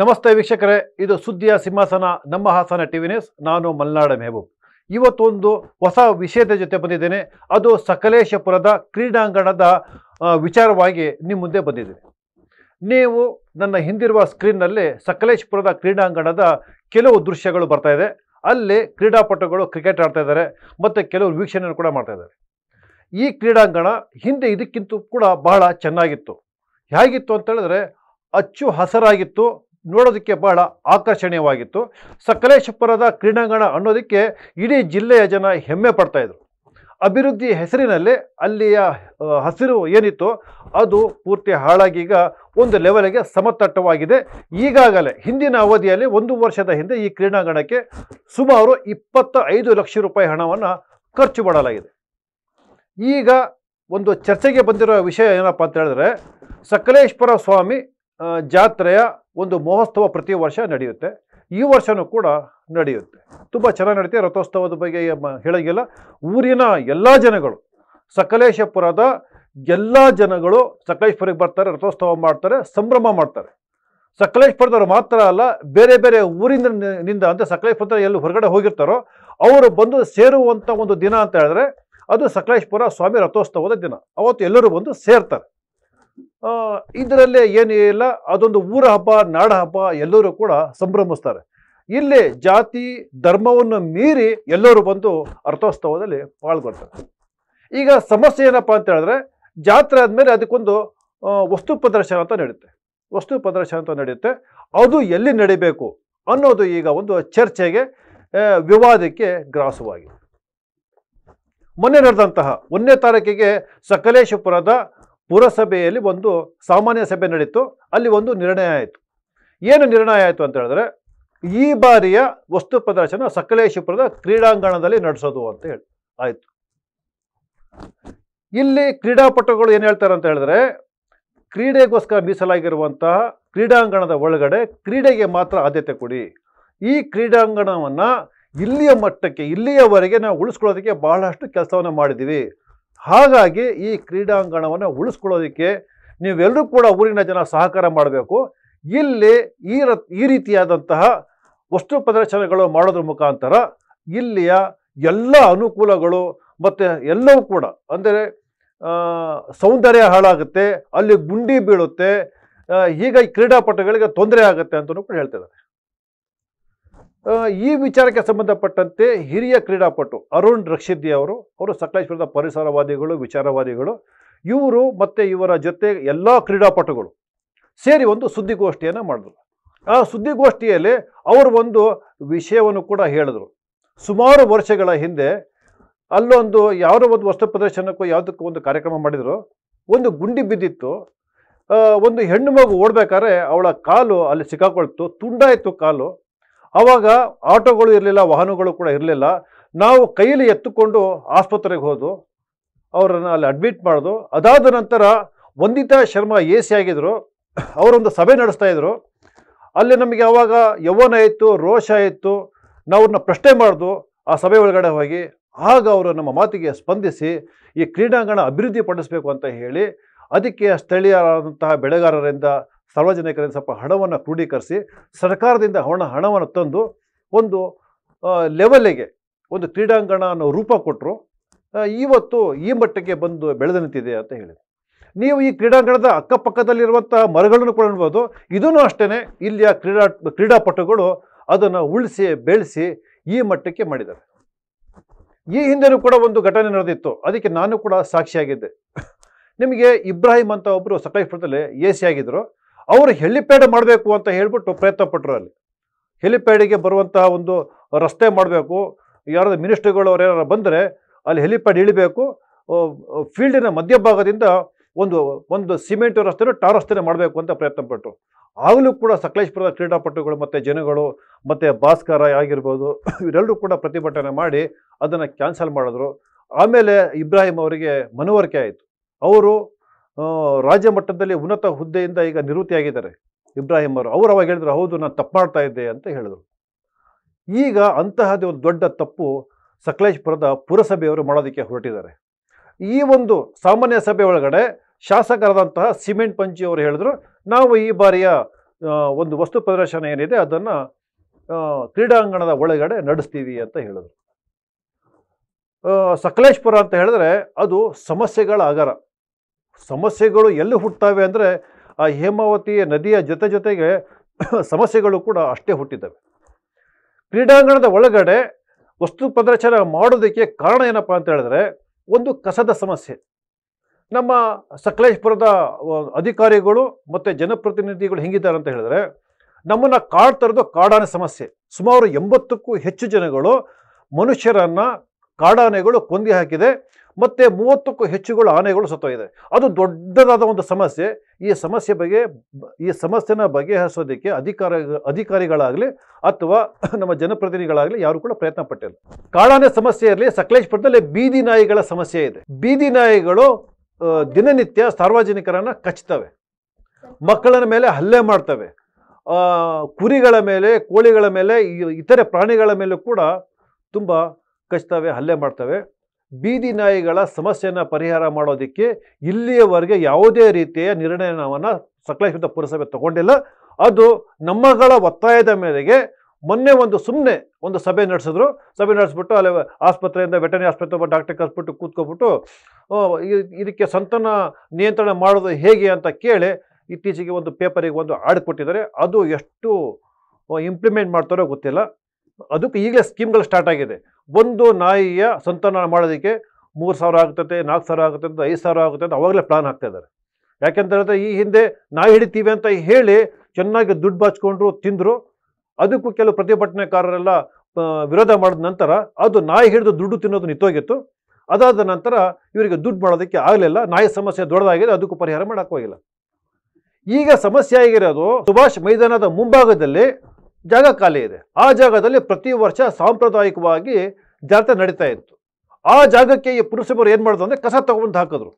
ನಮಸ್ತೆ ವೀಕ್ಷಕರೇ ಇದು ಸುದ್ದಿಯ ಸಿಂಹಾಸನ ನಮ್ಮ ಹಾಸನ ಟಿವಿ ನ್ಯೂಸ್ ನಾನು ಮಲ್ನಾಡ ಮೆಹಬೂಬ್ ಇವತ್ತೊಂದು ಹೊಸ ವಿಷಯದ ಜೊತೆ ಬಂದಿದ್ದೇನೆ ಅದು ಸಕಲೇಶಪುರದ ಕ್ರೀಡಾಂಗಣದ ವಿಚಾರವಾಗಿ ನಿಮ್ಮ ಮುಂದೆ ಬಂದಿದೆ ನೀವು ನನ್ನ ಹಿಂದಿರುವ ಸ್ಕ್ರೀನ್ನಲ್ಲಿ ಸಕಲೇಶಪುರದ ಕ್ರೀಡಾಂಗಣದ ಕೆಲವು ದೃಶ್ಯಗಳು ಬರ್ತಾ ಇದೆ ಅಲ್ಲಿ ಕ್ರೀಡಾಪಟುಗಳು ಕ್ರಿಕೆಟ್ ಆಡ್ತಾ ಇದ್ದಾರೆ ಮತ್ತು ಕೆಲವರು ವೀಕ್ಷಣೆ ಕೂಡ ಮಾಡ್ತಾ ಇದ್ದಾರೆ ಈ ಕ್ರೀಡಾಂಗಣ ಹಿಂದೆ ಇದಕ್ಕಿಂತ ಕೂಡ ಬಹಳ ಚೆನ್ನಾಗಿತ್ತು ಹೇಗಿತ್ತು ಅಂತೇಳಿದ್ರೆ ಅಚ್ಚು ಹಸರಾಗಿತ್ತು ನೋಡೋದಕ್ಕೆ ಬಹಳ ಆಕರ್ಷಣೀಯವಾಗಿತ್ತು ಸಕಲೇಶಪುರದ ಕ್ರೀಡಾಂಗಣ ಅನ್ನೋದಕ್ಕೆ ಇಡೀ ಜಿಲ್ಲೆಯ ಜನ ಹೆಮ್ಮೆ ಪಡ್ತಾಯಿದ್ರು ಅಭಿವೃದ್ಧಿ ಹೆಸರಿನಲ್ಲಿ ಅಲ್ಲಿಯ ಹಸಿರು ಏನಿತ್ತು ಅದು ಪೂರ್ತಿ ಹಾಳಾಗಿ ಈಗ ಒಂದು ಲೆವೆಲ್ಗೆ ಸಮತಟ್ಟವಾಗಿದೆ ಈಗಾಗಲೇ ಹಿಂದಿನ ಅವಧಿಯಲ್ಲಿ ಒಂದು ವರ್ಷದ ಹಿಂದೆ ಈ ಕ್ರೀಡಾಂಗಣಕ್ಕೆ ಸುಮಾರು ಇಪ್ಪತ್ತ ಐದು ಲಕ್ಷ ರೂಪಾಯಿ ಹಣವನ್ನು ಖರ್ಚು ಮಾಡಲಾಗಿದೆ ಈಗ ಒಂದು ಚರ್ಚೆಗೆ ಬಂದಿರೋ ವಿಷಯ ಏನಪ್ಪ ಅಂತ ಹೇಳಿದ್ರೆ ಸಕಲೇಶ್ವರ ಸ್ವಾಮಿ ಜಾತ್ರೆಯ ಒಂದು ಮಹೋತ್ಸವ ಪ್ರತಿ ವರ್ಷ ನಡೆಯುತ್ತೆ ಈ ವರ್ಷವೂ ಕೂಡ ನಡೆಯುತ್ತೆ ತುಂಬ ಚೆನ್ನಾಗಿ ನಡೆಯುತ್ತೆ ರಥೋತ್ಸವದ ಬಗ್ಗೆ ಹೇಳೋಂಗಿಲ್ಲ ಊರಿನ ಎಲ್ಲ ಜನಗಳು ಸಕಲೇಶಪುರದ ಎಲ್ಲ ಜನಗಳು ಸಕಲೇಶಪುರಕ್ಕೆ ಬರ್ತಾರೆ ರಥೋತ್ಸವ ಮಾಡ್ತಾರೆ ಸಂಭ್ರಮ ಮಾಡ್ತಾರೆ ಸಕಲೇಶಪುರದವರು ಮಾತ್ರ ಅಲ್ಲ ಬೇರೆ ಬೇರೆ ಊರಿಂದ ನಿಂದ ಅಂದರೆ ಸಕಲೇಶ್ಪುರದ ಎಲ್ಲಿ ಹೊರಗಡೆ ಹೋಗಿರ್ತಾರೋ ಅವರು ಬಂದು ಸೇರುವಂಥ ಒಂದು ದಿನ ಅಂತ ಹೇಳಿದ್ರೆ ಅದು ಸಕಲೇಶಪುರ ಸ್ವಾಮಿ ರಥೋತ್ಸವದ ದಿನ ಅವತ್ತು ಎಲ್ಲರೂ ಬಂದು ಸೇರ್ತಾರೆ ಇದರಲ್ಲೇ ಇಲ್ಲ ಅದೊಂದು ಊರ ಹಬ್ಬ ನಾಡ ಹಬ್ಬ ಎಲ್ಲರೂ ಕೂಡ ಸಂಭ್ರಮಿಸ್ತಾರೆ ಇಲ್ಲಿ ಜಾತಿ ಧರ್ಮವನ್ನು ಮೀರಿ ಎಲ್ಲರೂ ಬಂದು ಅರ್ಥೋತ್ಸವದಲ್ಲಿ ಪಾಲ್ಗೊಳ್ತಾರೆ ಈಗ ಸಮಸ್ಯೆ ಏನಪ್ಪ ಅಂತ ಹೇಳಿದ್ರೆ ಜಾತ್ರೆ ಆದಮೇಲೆ ಅದಕ್ಕೊಂದು ವಸ್ತು ಪ್ರದರ್ಶನ ಅಂತ ನಡೆಯುತ್ತೆ ವಸ್ತು ಪ್ರದರ್ಶನ ಅಂತ ನಡೆಯುತ್ತೆ ಅದು ಎಲ್ಲಿ ನಡೀಬೇಕು ಅನ್ನೋದು ಈಗ ಒಂದು ಚರ್ಚೆಗೆ ವಿವಾದಕ್ಕೆ ಗ್ರಾಸವಾಗಿದೆ ಮೊನ್ನೆ ನಡೆದಂತಹ ಒಂದನೇ ತಾರೀಕಿಗೆ ಸಕಲೇಶಪುರದ ಪುರಸಭೆಯಲ್ಲಿ ಒಂದು ಸಾಮಾನ್ಯ ಸಭೆ ನಡೀತು ಅಲ್ಲಿ ಒಂದು ನಿರ್ಣಯ ಆಯಿತು ಏನು ನಿರ್ಣಯ ಆಯಿತು ಅಂತ ಹೇಳಿದ್ರೆ ಈ ಬಾರಿಯ ವಸ್ತು ಪ್ರದರ್ಶನ ಸಕಲೇಶಪುರದ ಕ್ರೀಡಾಂಗಣದಲ್ಲಿ ನಡೆಸೋದು ಅಂತ ಹೇಳಿ ಆಯಿತು ಇಲ್ಲಿ ಕ್ರೀಡಾಪಟುಗಳು ಏನು ಹೇಳ್ತಾರೆ ಅಂತ ಹೇಳಿದ್ರೆ ಕ್ರೀಡೆಗೋಸ್ಕರ ಮೀಸಲಾಗಿರುವಂತಹ ಕ್ರೀಡಾಂಗಣದ ಒಳಗಡೆ ಕ್ರೀಡೆಗೆ ಮಾತ್ರ ಆದ್ಯತೆ ಕೊಡಿ ಈ ಕ್ರೀಡಾಂಗಣವನ್ನು ಇಲ್ಲಿಯ ಮಟ್ಟಕ್ಕೆ ಇಲ್ಲಿಯವರೆಗೆ ನಾವು ಉಳಿಸ್ಕೊಳ್ಳೋದಕ್ಕೆ ಬಹಳಷ್ಟು ಕೆಲಸವನ್ನು ಮಾಡಿದ್ದೀವಿ ಹಾಗಾಗಿ ಈ ಕ್ರೀಡಾಂಗಣವನ್ನು ಉಳಿಸ್ಕೊಳ್ಳೋದಕ್ಕೆ ನೀವೆಲ್ಲರೂ ಕೂಡ ಊರಿನ ಜನ ಸಹಕಾರ ಮಾಡಬೇಕು ಇಲ್ಲಿ ಈ ರ ಈ ರೀತಿಯಾದಂತಹ ವಸ್ತು ಪ್ರದರ್ಶನಗಳು ಮಾಡೋದ್ರ ಮುಖಾಂತರ ಇಲ್ಲಿಯ ಎಲ್ಲ ಅನುಕೂಲಗಳು ಮತ್ತು ಎಲ್ಲವೂ ಕೂಡ ಅಂದರೆ ಸೌಂದರ್ಯ ಹಾಳಾಗುತ್ತೆ ಅಲ್ಲಿ ಗುಂಡಿ ಬೀಳುತ್ತೆ ಹೀಗಾಗಿ ಕ್ರೀಡಾಪಟುಗಳಿಗೆ ತೊಂದರೆ ಆಗುತ್ತೆ ಅಂತಲೂ ಕೂಡ ಹೇಳ್ತಿದ್ದಾರೆ ಈ ವಿಚಾರಕ್ಕೆ ಸಂಬಂಧಪಟ್ಟಂತೆ ಹಿರಿಯ ಕ್ರೀಡಾಪಟು ಅರುಣ್ ರಕ್ಷಿದ್ದಿ ಅವರು ಅವರು ಸಕಲೇಶ್ವರದ ಪರಿಸರವಾದಿಗಳು ವಿಚಾರವಾದಿಗಳು ಇವರು ಮತ್ತು ಇವರ ಜೊತೆ ಎಲ್ಲ ಕ್ರೀಡಾಪಟುಗಳು ಸೇರಿ ಒಂದು ಸುದ್ದಿಗೋಷ್ಠಿಯನ್ನು ಮಾಡಿದ್ರು ಆ ಸುದ್ದಿಗೋಷ್ಠಿಯಲ್ಲಿ ಅವರು ಒಂದು ವಿಷಯವನ್ನು ಕೂಡ ಹೇಳಿದ್ರು ಸುಮಾರು ವರ್ಷಗಳ ಹಿಂದೆ ಅಲ್ಲೊಂದು ಯಾರೋ ಒಂದು ವಸ್ತು ಪ್ರದರ್ಶನಕ್ಕೂ ಯಾವುದಕ್ಕೂ ಒಂದು ಕಾರ್ಯಕ್ರಮ ಮಾಡಿದರು ಒಂದು ಗುಂಡಿ ಬಿದ್ದಿತ್ತು ಒಂದು ಹೆಣ್ಣು ಮಗು ಓಡಬೇಕಾದ್ರೆ ಅವಳ ಕಾಲು ಅಲ್ಲಿ ಸಿಕ್ಕಾಕೊಳ್ತು ತುಂಡಾಯಿತು ಕಾಲು ಆವಾಗ ಆಟೋಗಳು ಇರಲಿಲ್ಲ ವಾಹನಗಳು ಕೂಡ ಇರಲಿಲ್ಲ ನಾವು ಕೈಯಲ್ಲಿ ಎತ್ತುಕೊಂಡು ಆಸ್ಪತ್ರೆಗೆ ಹೋದು ಅವರನ್ನು ಅಲ್ಲಿ ಅಡ್ಮಿಟ್ ಮಾಡೋದು ಅದಾದ ನಂತರ ವಂದಿತಾ ಶರ್ಮಾ ಎ ಸಿ ಆಗಿದ್ದರು ಅವರೊಂದು ಸಭೆ ನಡೆಸ್ತಾ ಇದ್ದರು ಅಲ್ಲಿ ನಮಗೆ ಆವಾಗ ಯೌವನ ಇತ್ತು ರೋಷ ಇತ್ತು ನಾವ್ರನ್ನ ಪ್ರಶ್ನೆ ಮಾಡಿದು ಆ ಸಭೆ ಒಳಗಡೆ ಹೋಗಿ ಆಗ ಅವರು ನಮ್ಮ ಮಾತಿಗೆ ಸ್ಪಂದಿಸಿ ಈ ಕ್ರೀಡಾಂಗಣ ಅಭಿವೃದ್ಧಿ ಪಡಿಸಬೇಕು ಅಂತ ಹೇಳಿ ಅದಕ್ಕೆ ಸ್ಥಳೀಯರಾದಂತಹ ಬೆಳೆಗಾರರಿಂದ ಸಾರ್ವಜನಿಕರಿಂದ ಸ್ವಲ್ಪ ಹಣವನ್ನು ಕ್ರೋಢೀಕರಿಸಿ ಸರ್ಕಾರದಿಂದ ಹಣ ಹಣವನ್ನು ತಂದು ಒಂದು ಲೆವೆಲ್ಗೆ ಒಂದು ಕ್ರೀಡಾಂಗಣ ಅನ್ನೋ ರೂಪ ಕೊಟ್ಟರು ಇವತ್ತು ಈ ಮಟ್ಟಕ್ಕೆ ಬಂದು ಬೆಳೆದು ನಿಂತಿದೆ ಅಂತ ಹೇಳಿದೆ ನೀವು ಈ ಕ್ರೀಡಾಂಗಣದ ಅಕ್ಕಪಕ್ಕದಲ್ಲಿರುವಂಥ ಮರಗಳನ್ನು ಕೂಡ ನೋಡ್ಬೋದು ಇದನ್ನು ಅಷ್ಟೇ ಇಲ್ಲಿಯ ಕ್ರೀಡಾ ಕ್ರೀಡಾಪಟುಗಳು ಅದನ್ನು ಉಳಿಸಿ ಬೆಳೆಸಿ ಈ ಮಟ್ಟಕ್ಕೆ ಮಾಡಿದ್ದಾರೆ ಈ ಹಿಂದೆನೂ ಕೂಡ ಒಂದು ಘಟನೆ ನಡೆದಿತ್ತು ಅದಕ್ಕೆ ನಾನು ಕೂಡ ಸಾಕ್ಷಿಯಾಗಿದ್ದೆ ನಿಮಗೆ ಇಬ್ರಾಹಿಂ ಅಂತ ಒಬ್ಬರು ಸಕಲೇಶ್ಪುರದಲ್ಲಿ ಎ ಸಿ ಆಗಿದ್ದರು ಅವರು ಹೆಲಿಪ್ಯಾಡ್ ಮಾಡಬೇಕು ಅಂತ ಹೇಳಿಬಿಟ್ಟು ಪ್ರಯತ್ನ ಪಟ್ಟರು ಅಲ್ಲಿ ಹೆಲಿಪ್ಯಾಡಿಗೆ ಬರುವಂತಹ ಒಂದು ರಸ್ತೆ ಮಾಡಬೇಕು ಯಾರಾದ್ರೂ ಮಿನಿಸ್ಟರ್ಗಳು ಅವ್ರು ಏನಾರು ಬಂದರೆ ಅಲ್ಲಿ ಹೆಲಿಪ್ಯಾಡ್ ಇಳಿಬೇಕು ಫೀಲ್ಡಿನ ಮಧ್ಯಭಾಗದಿಂದ ಒಂದು ಒಂದು ಸಿಮೆಂಟ್ ರಸ್ತೆನೂ ಟಾರ್ ರಸ್ತೆನೇ ಮಾಡಬೇಕು ಅಂತ ಪ್ರಯತ್ನ ಪಟ್ಟರು ಆಗಲೂ ಕೂಡ ಸಕಲೇಶ್ಪುರದ ಕ್ರೀಡಾಪಟುಗಳು ಮತ್ತು ಜನಗಳು ಮತ್ತು ಭಾಸ್ಕರ ಆಗಿರ್ಬೋದು ಇವರೆಲ್ಲರೂ ಕೂಡ ಪ್ರತಿಭಟನೆ ಮಾಡಿ ಅದನ್ನು ಕ್ಯಾನ್ಸಲ್ ಮಾಡಿದ್ರು ಆಮೇಲೆ ಇಬ್ರಾಹಿಂ ಅವರಿಗೆ ಮನವರಿಕೆ ಆಯಿತು ಅವರು ರಾಜ್ಯ ಮಟ್ಟದಲ್ಲಿ ಉನ್ನತ ಹುದ್ದೆಯಿಂದ ಈಗ ನಿವೃತ್ತಿಯಾಗಿದ್ದಾರೆ ಇಬ್ರಾಹಿಂ ಅವರು ಅವರು ಅವಾಗ ಹೇಳಿದ್ರು ಹೌದು ನಾನು ತಪ್ಪು ಮಾಡ್ತಾ ಇದ್ದೆ ಅಂತ ಹೇಳಿದರು ಈಗ ಅಂತಹದ್ದೇ ಒಂದು ದೊಡ್ಡ ತಪ್ಪು ಸಕಲೇಶ್ಪುರದ ಪುರಸಭೆಯವರು ಮಾಡೋದಕ್ಕೆ ಹೊರಟಿದ್ದಾರೆ ಈ ಒಂದು ಸಾಮಾನ್ಯ ಸಭೆ ಒಳಗಡೆ ಶಾಸಕರಾದಂತಹ ಸಿಮೆಂಟ್ ಪಂಚಿ ಅವರು ಹೇಳಿದ್ರು ನಾವು ಈ ಬಾರಿಯ ಒಂದು ವಸ್ತು ಪ್ರದರ್ಶನ ಏನಿದೆ ಅದನ್ನು ಕ್ರೀಡಾಂಗಣದ ಒಳಗಡೆ ನಡೆಸ್ತೀವಿ ಅಂತ ಹೇಳಿದರು ಸಕಲೇಶ್ಪುರ ಅಂತ ಹೇಳಿದ್ರೆ ಅದು ಸಮಸ್ಯೆಗಳ ಆಗರ ಸಮಸ್ಯೆಗಳು ಎಲ್ಲಿ ಹುಟ್ಟುತ್ತವೆ ಅಂದರೆ ಆ ಹೇಮಾವತಿ ನದಿಯ ಜೊತೆ ಜೊತೆಗೆ ಸಮಸ್ಯೆಗಳು ಕೂಡ ಅಷ್ಟೇ ಹುಟ್ಟಿದ್ದಾವೆ ಕ್ರೀಡಾಂಗಣದ ಒಳಗಡೆ ವಸ್ತು ಪ್ರದರ್ಶನ ಮಾಡೋದಕ್ಕೆ ಕಾರಣ ಏನಪ್ಪ ಅಂತ ಹೇಳಿದ್ರೆ ಒಂದು ಕಸದ ಸಮಸ್ಯೆ ನಮ್ಮ ಸಕಲೇಶ್ಪುರದ ಅಧಿಕಾರಿಗಳು ಮತ್ತು ಜನಪ್ರತಿನಿಧಿಗಳು ಹೆಂಗಿದ್ದಾರೆ ಅಂತ ಹೇಳಿದ್ರೆ ನಮ್ಮನ್ನು ಕಾಡು ತರದು ಕಾಡಾನೆ ಸಮಸ್ಯೆ ಸುಮಾರು ಎಂಬತ್ತಕ್ಕೂ ಹೆಚ್ಚು ಜನಗಳು ಮನುಷ್ಯರನ್ನು ಕಾಡಾನೆಗಳು ಕೊಂದಿ ಹಾಕಿದೆ ಮತ್ತೆ ಮೂವತ್ತಕ್ಕೂ ಹೆಚ್ಚುಗಳು ಆನೆಗಳು ಸತ್ತೋಗಿದೆ ಅದು ದೊಡ್ಡದಾದ ಒಂದು ಸಮಸ್ಯೆ ಈ ಸಮಸ್ಯೆ ಬಗ್ಗೆ ಈ ಸಮಸ್ಯೆನ ಬಗೆಹರಿಸೋದಕ್ಕೆ ಅಧಿಕಾರ ಅಧಿಕಾರಿಗಳಾಗಲಿ ಅಥವಾ ನಮ್ಮ ಜನಪ್ರತಿನಿಧಿಗಳಾಗಲಿ ಯಾರು ಕೂಡ ಪ್ರಯತ್ನ ಪಟ್ಟಿಲ್ಲ ಕಾಳಾನೆ ಸಮಸ್ಯೆ ಇರಲಿ ಸಕಲೇಶ್ಪುರದಲ್ಲಿ ಬೀದಿ ನಾಯಿಗಳ ಸಮಸ್ಯೆ ಇದೆ ಬೀದಿ ನಾಯಿಗಳು ದಿನನಿತ್ಯ ಸಾರ್ವಜನಿಕರನ್ನು ಕಚ್ತವೆ ಮಕ್ಕಳ ಮೇಲೆ ಹಲ್ಲೆ ಮಾಡ್ತವೆ ಕುರಿಗಳ ಮೇಲೆ ಕೋಳಿಗಳ ಮೇಲೆ ಇತರೆ ಪ್ರಾಣಿಗಳ ಮೇಲೂ ಕೂಡ ತುಂಬ ಕಚ್ತವೆ ಹಲ್ಲೆ ಮಾಡ್ತವೆ ಬೀದಿ ನಾಯಿಗಳ ಸಮಸ್ಯೆಯನ್ನು ಪರಿಹಾರ ಮಾಡೋದಕ್ಕೆ ಇಲ್ಲಿಯವರೆಗೆ ಯಾವುದೇ ರೀತಿಯ ನಿರ್ಣಯವನ್ನು ಸಕಲೇಶ್ವರ ಪುರಸಭೆ ತಗೊಂಡಿಲ್ಲ ಅದು ನಮ್ಮಗಳ ಒತ್ತಾಯದ ಮೇರೆಗೆ ಮೊನ್ನೆ ಒಂದು ಸುಮ್ಮನೆ ಒಂದು ಸಭೆ ನಡೆಸಿದ್ರು ಸಭೆ ನಡೆಸ್ಬಿಟ್ಟು ಅಲ್ಲಿ ಆಸ್ಪತ್ರೆಯಿಂದ ವೆಟನರಿ ಆಸ್ಪತ್ರೆ ಒಬ್ಬ ಡಾಕ್ಟರ್ ಕರೆಸ್ಬಿಟ್ಟು ಕೂತ್ಕೊಬಿಟ್ಟು ಇದಕ್ಕೆ ಸಂತಾನ ನಿಯಂತ್ರಣ ಮಾಡೋದು ಹೇಗೆ ಅಂತ ಕೇಳಿ ಇತ್ತೀಚೆಗೆ ಒಂದು ಪೇಪರಿಗೆ ಒಂದು ಆಡ್ ಕೊಟ್ಟಿದ್ದಾರೆ ಅದು ಎಷ್ಟು ಇಂಪ್ಲಿಮೆಂಟ್ ಮಾಡ್ತಾರೋ ಗೊತ್ತಿಲ್ಲ ಅದಕ್ಕೆ ಈಗಲೇ ಸ್ಕೀಮ್ಗಳು ಸ್ಟಾರ್ಟ್ ಆಗಿದೆ ಒಂದು ನಾಯಿಯ ಸಂತಾನ ಮಾಡೋದಕ್ಕೆ ಮೂರು ಸಾವಿರ ಆಗ್ತದೆ ನಾಲ್ಕು ಸಾವಿರ ಆಗುತ್ತೆ ಅಂತ ಐದು ಸಾವಿರ ಆಗುತ್ತೆ ಅಂತ ಅವಾಗಲೇ ಪ್ಲಾನ್ ಹಾಕ್ತಾಯಿದ್ದಾರೆ ಇದ್ದಾರೆ ಯಾಕೆಂತ ಹೇಳಿದ್ರೆ ಈ ಹಿಂದೆ ನಾಯಿ ಹಿಡಿತೀವಿ ಅಂತ ಹೇಳಿ ಚೆನ್ನಾಗಿ ದುಡ್ಡು ಬಾಚ್ಕೊಂಡ್ರು ತಿಂದರು ಅದಕ್ಕೂ ಕೆಲವು ಪ್ರತಿಭಟನೆಕಾರರೆಲ್ಲ ವಿರೋಧ ಮಾಡಿದ ನಂತರ ಅದು ನಾಯಿ ಹಿಡಿದು ದುಡ್ಡು ತಿನ್ನೋದು ನಿಂತೋಗಿತ್ತು ಅದಾದ ನಂತರ ಇವರಿಗೆ ದುಡ್ಡು ಮಾಡೋದಕ್ಕೆ ಆಗಲಿಲ್ಲ ನಾಯಿ ಸಮಸ್ಯೆ ದೊಡ್ಡದಾಗಿದೆ ಅದಕ್ಕೂ ಪರಿಹಾರ ಮಾಡೋಕ್ಕೋಗಿಲ್ಲ ಈಗ ಸಮಸ್ಯೆ ಆಗಿರೋದು ಸುಭಾಷ್ ಮೈದಾನದ ಮುಂಭಾಗದಲ್ಲಿ ಜಾಗ ಖಾಲಿ ಇದೆ ಆ ಜಾಗದಲ್ಲಿ ಪ್ರತಿ ವರ್ಷ ಸಾಂಪ್ರದಾಯಿಕವಾಗಿ ಜಾತ್ರೆ ನಡೀತಾ ಇತ್ತು ಆ ಜಾಗಕ್ಕೆ ಈ ಪುರುಷರು ಏನು ಮಾಡಿದ್ರು ಅಂದರೆ ಕಸ ತಗೊಂಡು ಹಾಕಿದ್ರು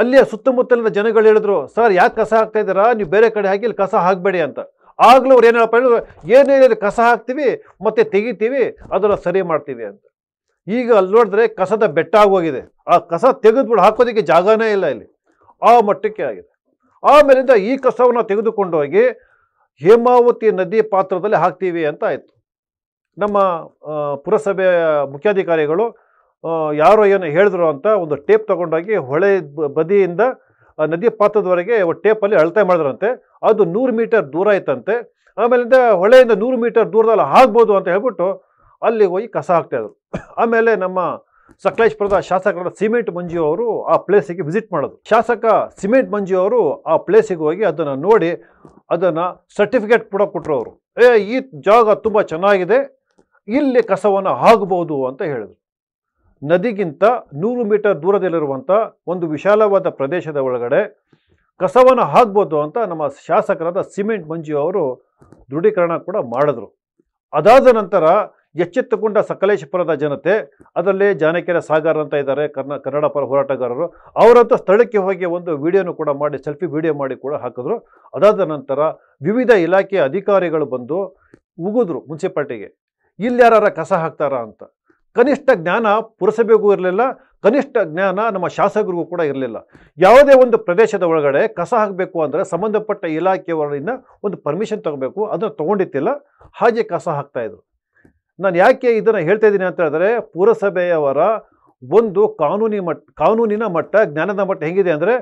ಅಲ್ಲಿಯ ಸುತ್ತಮುತ್ತಲಿನ ಜನಗಳು ಹೇಳಿದ್ರು ಸರ್ ಯಾಕೆ ಕಸ ಹಾಕ್ತಾ ಇದ್ದೀರಾ ನೀವು ಬೇರೆ ಕಡೆ ಹಾಕಿ ಇಲ್ಲಿ ಕಸ ಹಾಕಬೇಡಿ ಅಂತ ಆಗಲೂ ಅವ್ರು ಏನು ಹೇಳಿದ್ರು ಏನೇನಿದೆ ಕಸ ಹಾಕ್ತೀವಿ ಮತ್ತೆ ತೆಗಿತೀವಿ ಅದನ್ನು ಸರಿ ಮಾಡ್ತೀವಿ ಅಂತ ಈಗ ಅಲ್ಲಿ ನೋಡಿದ್ರೆ ಕಸದ ಬೆಟ್ಟ ಆಗೋಗಿದೆ ಆ ಕಸ ತೆಗೆದುಬಿಟ್ಟು ಹಾಕೋದಕ್ಕೆ ಜಾಗನೇ ಇಲ್ಲ ಇಲ್ಲಿ ಆ ಮಟ್ಟಕ್ಕೆ ಆಗಿದೆ ಆಮೇಲಿಂದ ಈ ಕಸವನ್ನು ತೆಗೆದುಕೊಂಡೋಗಿ ಹೇಮಾವತಿ ನದಿ ಪಾತ್ರದಲ್ಲಿ ಹಾಕ್ತೀವಿ ಅಂತ ಆಯಿತು ನಮ್ಮ ಪುರಸಭೆಯ ಮುಖ್ಯಾಧಿಕಾರಿಗಳು ಯಾರೋ ಏನು ಹೇಳಿದ್ರು ಅಂತ ಒಂದು ಟೇಪ್ ತಗೊಂಡೋಗಿ ಹೊಳೆ ಬದಿಯಿಂದ ನದಿ ಪಾತ್ರದವರೆಗೆ ಟೇಪಲ್ಲಿ ಅಳತೆ ಮಾಡಿದ್ರಂತೆ ಅದು ನೂರು ಮೀಟರ್ ದೂರ ಇತ್ತಂತೆ ಆಮೇಲಿಂದ ಹೊಳೆಯಿಂದ ನೂರು ಮೀಟರ್ ದೂರದಲ್ಲಿ ಆಗ್ಬೋದು ಅಂತ ಹೇಳ್ಬಿಟ್ಟು ಅಲ್ಲಿ ಹೋಗಿ ಕಸ ಹಾಕ್ತಾಯಿದ್ರು ಆಮೇಲೆ ನಮ್ಮ ಸಕಲೇಶ್ಪುರದ ಶಾಸಕರಾದ ಸಿಮೆಂಟ್ ಮಂಜು ಅವರು ಆ ಪ್ಲೇಸಿಗೆ ವಿಸಿಟ್ ಮಾಡೋದು ಶಾಸಕ ಸಿಮೆಂಟ್ ಮಂಜು ಅವರು ಆ ಪ್ಲೇಸಿಗೆ ಹೋಗಿ ಅದನ್ನು ನೋಡಿ ಅದನ್ನು ಸರ್ಟಿಫಿಕೇಟ್ ಕೂಡ ಕೊಟ್ಟರು ಅವರು ಏ ಈ ಜಾಗ ತುಂಬ ಚೆನ್ನಾಗಿದೆ ಇಲ್ಲಿ ಕಸವನ್ನು ಆಗಬಹುದು ಅಂತ ಹೇಳಿದರು ನದಿಗಿಂತ ನೂರು ಮೀಟರ್ ದೂರದಲ್ಲಿರುವಂಥ ಒಂದು ವಿಶಾಲವಾದ ಪ್ರದೇಶದ ಒಳಗಡೆ ಕಸವನ್ನು ಆಗ್ಬೋದು ಅಂತ ನಮ್ಮ ಶಾಸಕರಾದ ಸಿಮೆಂಟ್ ಮಂಜು ಅವರು ದೃಢೀಕರಣ ಕೂಡ ಮಾಡಿದ್ರು ಅದಾದ ನಂತರ ಎಚ್ಚೆತ್ತುಕೊಂಡ ಸಕಲೇಶಪುರದ ಜನತೆ ಅದರಲ್ಲಿ ಜಾನಕಿಯರ ಸಾಗರ್ ಅಂತ ಇದ್ದಾರೆ ಕರ್ನ ಕನ್ನಡ ಪರ ಹೋರಾಟಗಾರರು ಅವರಂತ ಸ್ಥಳಕ್ಕೆ ಹೋಗಿ ಒಂದು ವಿಡಿಯೋನು ಕೂಡ ಮಾಡಿ ಸೆಲ್ಫಿ ವಿಡಿಯೋ ಮಾಡಿ ಕೂಡ ಹಾಕಿದ್ರು ಅದಾದ ನಂತರ ವಿವಿಧ ಇಲಾಖೆಯ ಅಧಿಕಾರಿಗಳು ಬಂದು ಉಗಿದ್ರು ಮುನ್ಸಿಪಾಲ್ಟಿಗೆ ಇಲ್ಲಿ ಯಾರ ಕಸ ಹಾಕ್ತಾರಾ ಅಂತ ಕನಿಷ್ಠ ಜ್ಞಾನ ಪುರಸಭೆಗೂ ಇರಲಿಲ್ಲ ಕನಿಷ್ಠ ಜ್ಞಾನ ನಮ್ಮ ಶಾಸಕರಿಗೂ ಕೂಡ ಇರಲಿಲ್ಲ ಯಾವುದೇ ಒಂದು ಪ್ರದೇಶದ ಒಳಗಡೆ ಕಸ ಹಾಕಬೇಕು ಅಂದರೆ ಸಂಬಂಧಪಟ್ಟ ಇಲಾಖೆಯವರಿಂದ ಒಂದು ಪರ್ಮಿಷನ್ ತಗೋಬೇಕು ಅದನ್ನು ತೊಗೊಂಡಿತ್ತಿಲ್ಲ ಹಾಗೆ ಕಸ ಹಾಕ್ತಾಯಿದ್ರು ನಾನು ಯಾಕೆ ಇದನ್ನು ಹೇಳ್ತಾ ಇದ್ದೀನಿ ಅಂತ ಹೇಳಿದ್ರೆ ಪುರಸಭೆಯವರ ಒಂದು ಕಾನೂನಿ ಮಟ್ಟ ಕಾನೂನಿನ ಮಟ್ಟ ಜ್ಞಾನದ ಮಟ್ಟ ಹೆಂಗಿದೆ ಅಂದರೆ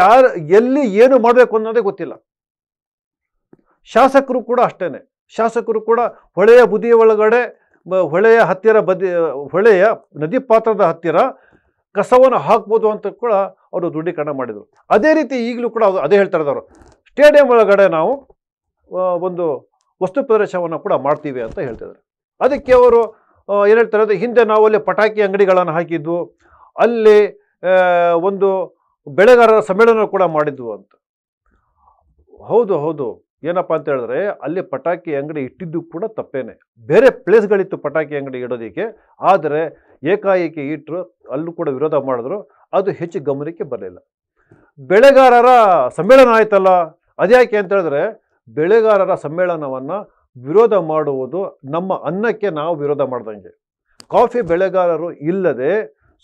ಯಾರು ಎಲ್ಲಿ ಏನು ಮಾಡಬೇಕು ಅನ್ನೋದೇ ಗೊತ್ತಿಲ್ಲ ಶಾಸಕರು ಕೂಡ ಅಷ್ಟೇ ಶಾಸಕರು ಕೂಡ ಹೊಳೆಯ ಬುದಿಯ ಒಳಗಡೆ ಹೊಳೆಯ ಹತ್ತಿರ ಬದಿ ಹೊಳೆಯ ನದಿ ಪಾತ್ರದ ಹತ್ತಿರ ಕಸವನ್ನು ಹಾಕ್ಬೋದು ಅಂತ ಕೂಡ ಅವರು ದೃಢೀಕರಣ ಮಾಡಿದರು ಅದೇ ರೀತಿ ಈಗಲೂ ಕೂಡ ಅದು ಅದೇ ಹೇಳ್ತಾ ಇರೋದವರು ಸ್ಟೇಡಿಯಂ ಒಳಗಡೆ ನಾವು ಒಂದು ವಸ್ತು ಪ್ರದರ್ಶನವನ್ನು ಕೂಡ ಮಾಡ್ತೀವಿ ಅಂತ ಹೇಳ್ತಿದ್ದಾರೆ ಅದಕ್ಕೆ ಅವರು ಏನು ಹೇಳ್ತಾರೆ ಅಂದರೆ ಹಿಂದೆ ನಾವು ಅಲ್ಲಿ ಪಟಾಕಿ ಅಂಗಡಿಗಳನ್ನು ಹಾಕಿದ್ವು ಅಲ್ಲಿ ಒಂದು ಬೆಳೆಗಾರರ ಸಮ್ಮೇಳನ ಕೂಡ ಮಾಡಿದ್ವು ಅಂತ ಹೌದು ಹೌದು ಏನಪ್ಪ ಅಂತ ಹೇಳಿದ್ರೆ ಅಲ್ಲಿ ಪಟಾಕಿ ಅಂಗಡಿ ಇಟ್ಟಿದ್ದು ಕೂಡ ತಪ್ಪೇನೆ ಬೇರೆ ಪ್ಲೇಸ್ಗಳಿತ್ತು ಪಟಾಕಿ ಅಂಗಡಿ ಇಡೋದಕ್ಕೆ ಆದರೆ ಏಕಾಏಕಿ ಇಟ್ಟರು ಅಲ್ಲೂ ಕೂಡ ವಿರೋಧ ಮಾಡಿದ್ರು ಅದು ಹೆಚ್ಚು ಗಮನಕ್ಕೆ ಬರಲಿಲ್ಲ ಬೆಳೆಗಾರರ ಸಮ್ಮೇಳನ ಆಯ್ತಲ್ಲ ಅದ್ಯಾಕೆ ಅಂತ ಹೇಳಿದ್ರೆ ಬೆಳೆಗಾರರ ಸಮ್ಮೇಳನವನ್ನು ವಿರೋಧ ಮಾಡುವುದು ನಮ್ಮ ಅನ್ನಕ್ಕೆ ನಾವು ವಿರೋಧ ಮಾಡ್ದಂಗೆ ಕಾಫಿ ಬೆಳೆಗಾರರು ಇಲ್ಲದೆ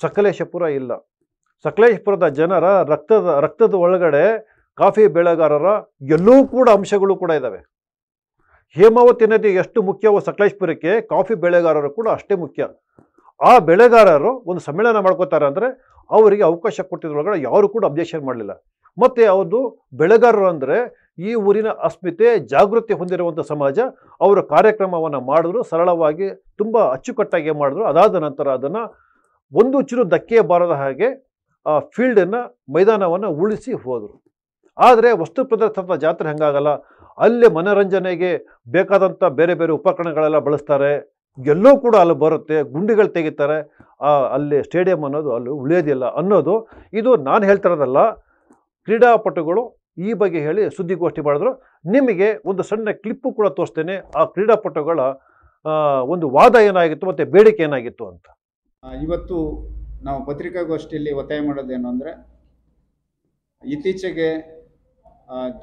ಸಕಲೇಶಪುರ ಇಲ್ಲ ಸಕಲೇಶಪುರದ ಜನರ ರಕ್ತದ ರಕ್ತದ ಒಳಗಡೆ ಕಾಫಿ ಬೆಳೆಗಾರರ ಎಲ್ಲೂ ಕೂಡ ಅಂಶಗಳು ಕೂಡ ಇದ್ದಾವೆ ಹೇಮಾವತಿ ನದಿ ಎಷ್ಟು ಮುಖ್ಯವೋ ಸಕಲೇಶಪುರಕ್ಕೆ ಕಾಫಿ ಬೆಳೆಗಾರರು ಕೂಡ ಅಷ್ಟೇ ಮುಖ್ಯ ಆ ಬೆಳೆಗಾರರು ಒಂದು ಸಮ್ಮೇಳನ ಮಾಡ್ಕೋತಾರೆ ಅಂದರೆ ಅವರಿಗೆ ಅವಕಾಶ ಕೊಟ್ಟಿದ್ರೊಳಗಡೆ ಯಾರು ಕೂಡ ಅಬ್ಜೆಕ್ಷನ್ ಮಾಡಲಿಲ್ಲ ಮತ್ತು ಅವರು ಬೆಳೆಗಾರರು ಅಂದರೆ ಈ ಊರಿನ ಅಸ್ಮಿತೆ ಜಾಗೃತಿ ಹೊಂದಿರುವಂಥ ಸಮಾಜ ಅವರು ಕಾರ್ಯಕ್ರಮವನ್ನು ಮಾಡಿದ್ರು ಸರಳವಾಗಿ ತುಂಬ ಅಚ್ಚುಕಟ್ಟಾಗಿ ಮಾಡಿದ್ರು ಅದಾದ ನಂತರ ಅದನ್ನು ಒಂದು ಚಿರು ಧಕ್ಕೆ ಬಾರದ ಹಾಗೆ ಆ ಫೀಲ್ಡನ್ನು ಮೈದಾನವನ್ನು ಉಳಿಸಿ ಹೋದರು ಆದರೆ ವಸ್ತು ಪ್ರದರ್ಶನದ ಜಾತ್ರೆ ಹಂಗಾಗಲ್ಲ ಅಲ್ಲಿ ಮನೋರಂಜನೆಗೆ ಬೇಕಾದಂಥ ಬೇರೆ ಬೇರೆ ಉಪಕರಣಗಳೆಲ್ಲ ಬಳಸ್ತಾರೆ ಎಲ್ಲೂ ಕೂಡ ಅಲ್ಲಿ ಬರುತ್ತೆ ಗುಂಡಿಗಳು ತೆಗಿತಾರೆ ಅಲ್ಲಿ ಸ್ಟೇಡಿಯಂ ಅನ್ನೋದು ಅಲ್ಲಿ ಉಳಿಯೋದಿಲ್ಲ ಅನ್ನೋದು ಇದು ನಾನು ಹೇಳ್ತಿರೋದಲ್ಲ ಕ್ರೀಡಾಪಟುಗಳು ಈ ಬಗ್ಗೆ ಹೇಳಿ ಸುದ್ದಿಗೋಷ್ಠಿ ಮಾಡಿದ್ರು ನಿಮಗೆ ಒಂದು ಸಣ್ಣ ಕ್ಲಿಪ್ಪು ಕೂಡ ತೋರಿಸ್ತೇನೆ ಆ ಕ್ರೀಡಾಪಟುಗಳ ಒಂದು ವಾದ ಏನಾಗಿತ್ತು ಮತ್ತು ಬೇಡಿಕೆ ಏನಾಗಿತ್ತು ಅಂತ ಇವತ್ತು ನಾವು ಪತ್ರಿಕಾಗೋಷ್ಠಿಯಲ್ಲಿ ಒತ್ತಾಯ ಮಾಡೋದೇನು ಅಂದರೆ ಇತ್ತೀಚೆಗೆ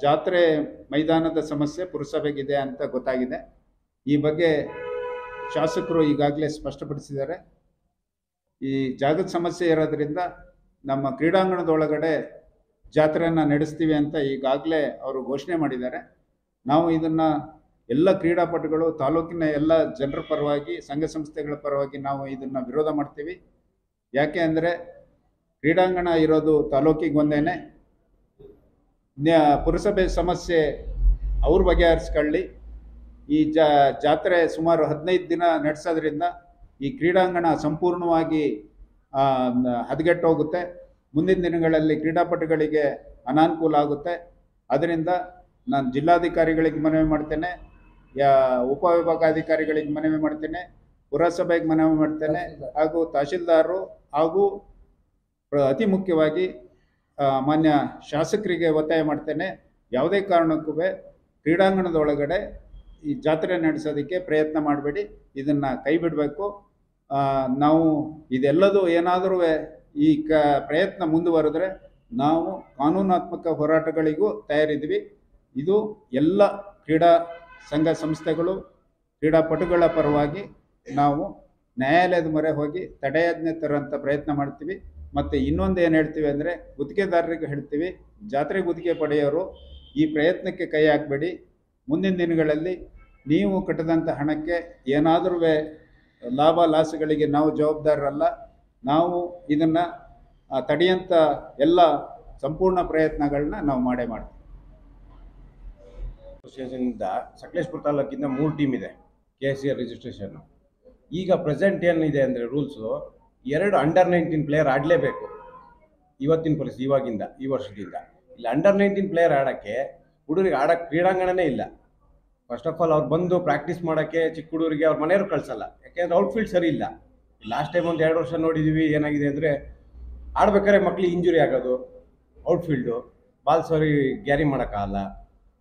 ಜಾತ್ರೆ ಮೈದಾನದ ಸಮಸ್ಯೆ ಪುರಸಭೆಗಿದೆ ಅಂತ ಗೊತ್ತಾಗಿದೆ ಈ ಬಗ್ಗೆ ಶಾಸಕರು ಈಗಾಗಲೇ ಸ್ಪಷ್ಟಪಡಿಸಿದ್ದಾರೆ ಈ ಜಾಗದ ಸಮಸ್ಯೆ ಇರೋದ್ರಿಂದ ನಮ್ಮ ಕ್ರೀಡಾಂಗಣದೊಳಗಡೆ ಜಾತ್ರೆಯನ್ನು ನಡೆಸ್ತೀವಿ ಅಂತ ಈಗಾಗಲೇ ಅವರು ಘೋಷಣೆ ಮಾಡಿದ್ದಾರೆ ನಾವು ಇದನ್ನು ಎಲ್ಲ ಕ್ರೀಡಾಪಟುಗಳು ತಾಲೂಕಿನ ಎಲ್ಲ ಜನರ ಪರವಾಗಿ ಸಂಘ ಸಂಸ್ಥೆಗಳ ಪರವಾಗಿ ನಾವು ಇದನ್ನು ವಿರೋಧ ಮಾಡ್ತೀವಿ ಯಾಕೆ ಅಂದರೆ ಕ್ರೀಡಾಂಗಣ ಇರೋದು ತಾಲೂಕಿಗೆ ಒಂದೇನೆ ಪುರಸಭೆ ಸಮಸ್ಯೆ ಅವ್ರ ಬಗೆಹರಿಸ್ಕೊಳ್ಳಿ ಈ ಜಾತ್ರೆ ಸುಮಾರು ಹದಿನೈದು ದಿನ ನಡೆಸೋದ್ರಿಂದ ಈ ಕ್ರೀಡಾಂಗಣ ಸಂಪೂರ್ಣವಾಗಿ ಹದಗೆಟ್ಟೋಗುತ್ತೆ ಮುಂದಿನ ದಿನಗಳಲ್ಲಿ ಕ್ರೀಡಾಪಟುಗಳಿಗೆ ಅನಾನುಕೂಲ ಆಗುತ್ತೆ ಅದರಿಂದ ನಾನು ಜಿಲ್ಲಾಧಿಕಾರಿಗಳಿಗೆ ಮನವಿ ಮಾಡ್ತೇನೆ ಯಾ ಉಪವಿಭಾಗಾಧಿಕಾರಿಗಳಿಗೆ ಮನವಿ ಮಾಡ್ತೇನೆ ಪುರಸಭೆಗೆ ಮನವಿ ಮಾಡ್ತೇನೆ ಹಾಗೂ ತಹಶೀಲ್ದಾರರು ಹಾಗೂ ಅತಿ ಮುಖ್ಯವಾಗಿ ಮಾನ್ಯ ಶಾಸಕರಿಗೆ ಒತ್ತಾಯ ಮಾಡ್ತೇನೆ ಯಾವುದೇ ಕಾರಣಕ್ಕೂ ಕ್ರೀಡಾಂಗಣದ ಒಳಗಡೆ ಈ ಜಾತ್ರೆ ನಡೆಸೋದಕ್ಕೆ ಪ್ರಯತ್ನ ಮಾಡಬೇಡಿ ಇದನ್ನು ಕೈ ಬಿಡಬೇಕು ನಾವು ಇದೆಲ್ಲದೂ ಏನಾದರೂ ಈ ಕ ಪ್ರಯತ್ನ ಮುಂದುವರೆದ್ರೆ ನಾವು ಕಾನೂನಾತ್ಮಕ ಹೋರಾಟಗಳಿಗೂ ತಯಾರಿದ್ವಿ ಇದು ಎಲ್ಲ ಕ್ರೀಡಾ ಸಂಘ ಸಂಸ್ಥೆಗಳು ಕ್ರೀಡಾಪಟುಗಳ ಪರವಾಗಿ ನಾವು ನ್ಯಾಯಾಲಯದ ಮೊರೆ ಹೋಗಿ ತಡೆಯಾಜ್ಞೆ ತರುವಂಥ ಪ್ರಯತ್ನ ಮಾಡ್ತೀವಿ ಮತ್ತು ಇನ್ನೊಂದು ಏನು ಹೇಳ್ತೀವಿ ಅಂದರೆ ಗುತ್ತಿಗೆದಾರರಿಗೆ ಹೇಳ್ತೀವಿ ಜಾತ್ರೆ ಗುತ್ತಿಗೆ ಪಡೆಯೋರು ಈ ಪ್ರಯತ್ನಕ್ಕೆ ಕೈ ಹಾಕಬೇಡಿ ಮುಂದಿನ ದಿನಗಳಲ್ಲಿ ನೀವು ಕಟ್ಟದಂಥ ಹಣಕ್ಕೆ ಏನಾದರೂ ಲಾಭ ಲಾಸಗಳಿಗೆ ನಾವು ಜವಾಬ್ದಾರರಲ್ಲ ನಾವು ಇದನ್ನು ತಡೆಯಂಥ ಎಲ್ಲ ಸಂಪೂರ್ಣ ಪ್ರಯತ್ನಗಳನ್ನ ನಾವು ಮಾಡೇ ಮಾಡ್ತೀವಿ ಅಸೋಸಿಯೇಷನಿಂದ ಸಕಲೇಶ್ಪುರ ತಾಲೂಕಿಂದ ಮೂರು ಟೀಮ್ ಇದೆ ಕೆ ಸಿ ಆರ್ ರಿಜಿಸ್ಟ್ರೇಷನ್ನು ಈಗ ಪ್ರೆಸೆಂಟ್ ಏನಿದೆ ಅಂದರೆ ರೂಲ್ಸು ಎರಡು ಅಂಡರ್ ನೈನ್ಟೀನ್ ಪ್ಲೇಯರ್ ಆಡಲೇಬೇಕು ಇವತ್ತಿನ ಪರಿಸ್ಥಿತಿ ಇವಾಗಿಂದ ಈ ವರ್ಷದಿಂದ ಇಲ್ಲಿ ಅಂಡರ್ ನೈನ್ಟೀನ್ ಪ್ಲೇಯರ್ ಆಡೋಕ್ಕೆ ಹುಡುಗರಿಗೆ ಆಡೋಕ್ಕೆ ಕ್ರೀಡಾಂಗಣನೇ ಇಲ್ಲ ಫಸ್ಟ್ ಆಫ್ ಆಲ್ ಅವ್ರು ಬಂದು ಪ್ರಾಕ್ಟೀಸ್ ಮಾಡೋಕ್ಕೆ ಚಿಕ್ಕ ಹುಡುಗರಿಗೆ ಅವ್ರ ಮನೆಯವ್ರು ಕಳಿಸಲ್ಲ ಯಾಕೆಂದರೆ ಔಟ್ಫೀಲ್ಡ್ ಸರಿ ಇಲ್ಲ ಲಾಸ್ಟ್ ಟೈಮ್ ಒಂದು ಎರಡು ವರ್ಷ ನೋಡಿದ್ದೀವಿ ಏನಾಗಿದೆ ಅಂದರೆ ಆಡ್ಬೇಕಾದ್ರೆ ಮಕ್ಳಿಗೆ ಇಂಜುರಿ ಆಗೋದು ಔಟ್ಫೀಲ್ಡು ಬಾಲ್ ಸರಿ ಗ್ಯಾರಿ ಮಾಡೋಕ್ಕಾಗಲ್ಲ